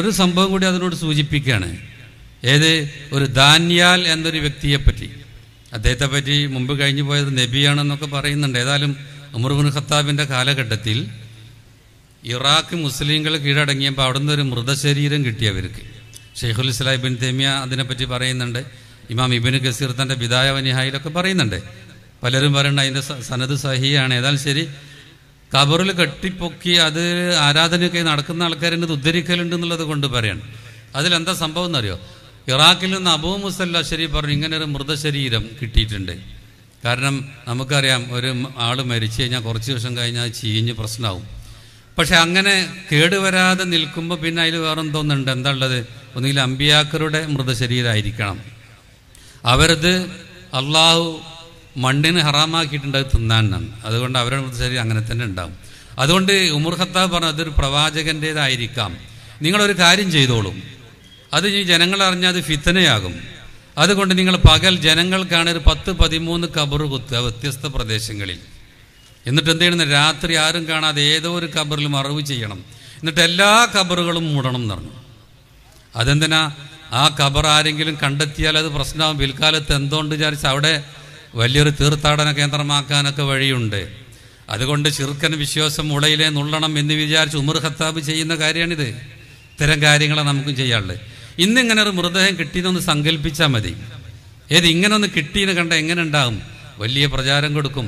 ഒരു സംഭവം കൂടി അതിനോട് സൂചിപ്പിക്കുകയാണ് ഏത് ഒരു ദാന്യാൽ എന്നൊരു വ്യക്തിയെ പറ്റി അദ്ദേഹത്തെ പറ്റി മുമ്പ് കഴിഞ്ഞു പോയത് നബിയാണെന്നൊക്കെ പറയുന്നുണ്ട് ഏതായാലും ഉമർബുൻ ഖത്താബിൻ്റെ കാലഘട്ടത്തിൽ ഇറാഖ് മുസ്ലിങ്ങൾ കീഴടങ്ങിയപ്പോൾ അവിടെ നിന്ന് ഒരു മൃതശരീരം കിട്ടി അവർക്ക് ഷെയ്ഖുൽ ഇസ്ലാം ഇബിൻ തേമിയ അതിനെപ്പറ്റി പറയുന്നുണ്ട് ഇമാം ഇബിൻ ഗസീർ തൻ്റെ ബിദായ വനിഹായിലൊക്കെ പറയുന്നുണ്ട് പലരും പറയുന്നുണ്ട് അതിൻ്റെ സനത് സഹിയാണ് ഏതായാലും ശരി കബറിൽ കെട്ടിപ്പൊക്കി അത് ആരാധനയൊക്കെ നടക്കുന്ന ആൾക്കാരെ ഉദ്ധരിക്കലുണ്ട് എന്നുള്ളത് കൊണ്ട് പറയാണ് അതിലെന്താ സംഭവം എന്നറിയോ ഇറാഖിൽ നിന്ന് അബൂ മുസല്ല ഷരീഫ് പറഞ്ഞു ഇങ്ങനെ ഒരു മൃതശരീരം കിട്ടിയിട്ടുണ്ട് കാരണം നമുക്കറിയാം ഒരു ആൾ മരിച്ചു കഴിഞ്ഞാൽ കുറച്ച് ദിവസം കഴിഞ്ഞാൽ ചീഞ്ഞ് പ്രശ്നമാവും പക്ഷെ അങ്ങനെ കേടുവരാതെ നിൽക്കുമ്പോൾ പിന്നെ അതിൽ വേറെ എന്തോന്നുണ്ട് എന്താ ഉള്ളത് ഒന്നുകിൽ അമ്പിയാക്കറുടെ മൃതശരീരമായിരിക്കണം അവരത് അള്ളാഹു മണ്ണിന് ഹറാമാക്കിയിട്ടുണ്ട് അത് തിന്നാനാണ് അതുകൊണ്ട് അവരുടെ ശരീരം അങ്ങനെ തന്നെ ഉണ്ടാകും അതുകൊണ്ട് ഉമർ ഖത്താബ് പറഞ്ഞു അതൊരു പ്രവാചകൻ്റേതായിരിക്കാം നിങ്ങളൊരു കാര്യം ചെയ്തോളും അത് ഈ ജനങ്ങൾ അറിഞ്ഞാൽ അത് ഫിത്തനയാകും അതുകൊണ്ട് നിങ്ങൾ പകൽ ജനങ്ങൾക്കാണ് ഒരു പത്ത് പതിമൂന്ന് കബർ കുത്തുക വ്യത്യസ്ത പ്രദേശങ്ങളിൽ എന്നിട്ട് എന്ത് ചെയ്യണം രാത്രി ആരും കാണാതെ ഏതോ ഒരു കബറിൽ അറിവ് ചെയ്യണം എന്നിട്ട് എല്ലാ കബറുകളും മൂടണം എന്ന് പറഞ്ഞു അതെന്തിനാ ആ കബർ ആരെങ്കിലും കണ്ടെത്തിയാൽ അത് പ്രശ്നമാകും പിൽക്കാലത്ത് എന്തോണ്ട് വിചാരിച്ച് അവിടെ വലിയൊരു തീർത്ഥാടന കേന്ദ്രമാക്കാനൊക്കെ വഴിയുണ്ട് അതുകൊണ്ട് ചെറുക്കൻ വിശ്വാസം മുളയിലെ നുള്ളണം എന്ന് വിചാരിച്ച് ഉമർ ഖത്താബ് ചെയ്യുന്ന കാര്യമാണിത് ഇത്തരം കാര്യങ്ങളെ നമുക്കും ചെയ്യാനുള്ളത് ഇന്നിങ്ങനെ ഒരു മൃതദേഹം കിട്ടിയെന്നൊന്ന് സങ്കല്പിച്ചാൽ മതി ഏത് ഇങ്ങനെ ഒന്ന് കിട്ടിയെന്ന് കണ്ട എങ്ങനെ ഉണ്ടാകും വലിയ പ്രചാരം കൊടുക്കും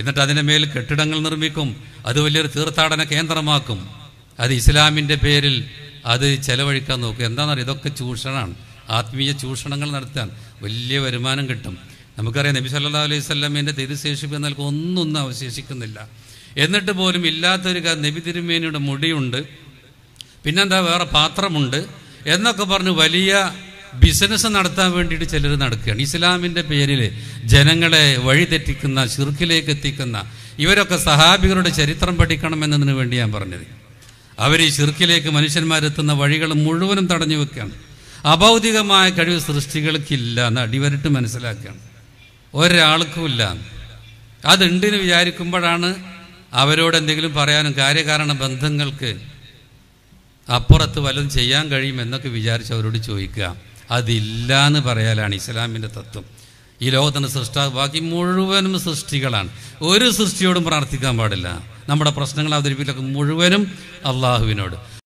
എന്നിട്ട് അതിൻ്റെ മേൽ കെട്ടിടങ്ങൾ നിർമ്മിക്കും അത് വലിയൊരു തീർത്ഥാടന കേന്ദ്രമാക്കും അത് ഇസ്ലാമിൻ്റെ പേരിൽ അത് ചെലവഴിക്കാൻ നോക്കും എന്താണെന്നറിയാം ഇതൊക്കെ ചൂഷണമാണ് ആത്മീയ ചൂഷണങ്ങൾ നടത്താൻ വലിയ വരുമാനം കിട്ടും നമുക്കറിയാം നബി സല്ലാ അലൈഹി സ്വലമിൻ്റെ തിരുശേഷിപ്പ് എന്നാൽ ഒന്നൊന്നും അവശേഷിക്കുന്നില്ല എന്നിട്ട് പോലും ഇല്ലാത്തൊരു നബി തിരുമേനിയുടെ മുടിയുണ്ട് പിന്നെന്താ വേറെ പാത്രമുണ്ട് എന്നൊക്കെ പറഞ്ഞ് വലിയ ബിസിനസ് നടത്താൻ വേണ്ടിയിട്ട് ചിലർ നടക്കുകയാണ് ഇസ്ലാമിൻ്റെ പേരിൽ ജനങ്ങളെ വഴിതെറ്റിക്കുന്ന ഷിർക്കിലേക്ക് എത്തിക്കുന്ന ഇവരൊക്കെ സഹാബികളുടെ ചരിത്രം പഠിക്കണമെന്നതിന് വേണ്ടി ഞാൻ പറഞ്ഞത് അവർ ഈ ഷിർക്കിലേക്ക് മനുഷ്യന്മാരെത്തുന്ന വഴികൾ മുഴുവനും തടഞ്ഞു വെക്കുകയാണ് അഭൗതികമായ കഴിവ് സൃഷ്ടികൾക്കില്ല എന്ന് അടിവരിട്ട് മനസ്സിലാക്കുകയാണ് ഒരാൾക്കുമില്ല അതുണ്ടെന്ന് വിചാരിക്കുമ്പോഴാണ് അവരോട് എന്തെങ്കിലും പറയാനും കാര്യകാരണ ബന്ധങ്ങൾക്ക് അപ്പുറത്ത് വല്ലതും ചെയ്യാൻ കഴിയും എന്നൊക്കെ വിചാരിച്ച് അവരോട് ചോദിക്കുക അതില്ല എന്ന് പറയാലാണ് ഇസ്ലാമിൻ്റെ തത്വം ഈ ലോകത്തിൻ്റെ സൃഷ്ട ബാക്കി മുഴുവനും സൃഷ്ടികളാണ് ഒരു സൃഷ്ടിയോടും പ്രാർത്ഥിക്കാൻ പാടില്ല നമ്മുടെ പ്രശ്നങ്ങൾ അവതരിപ്പിക്കലൊക്കെ മുഴുവനും അള്ളാഹുവിനോട്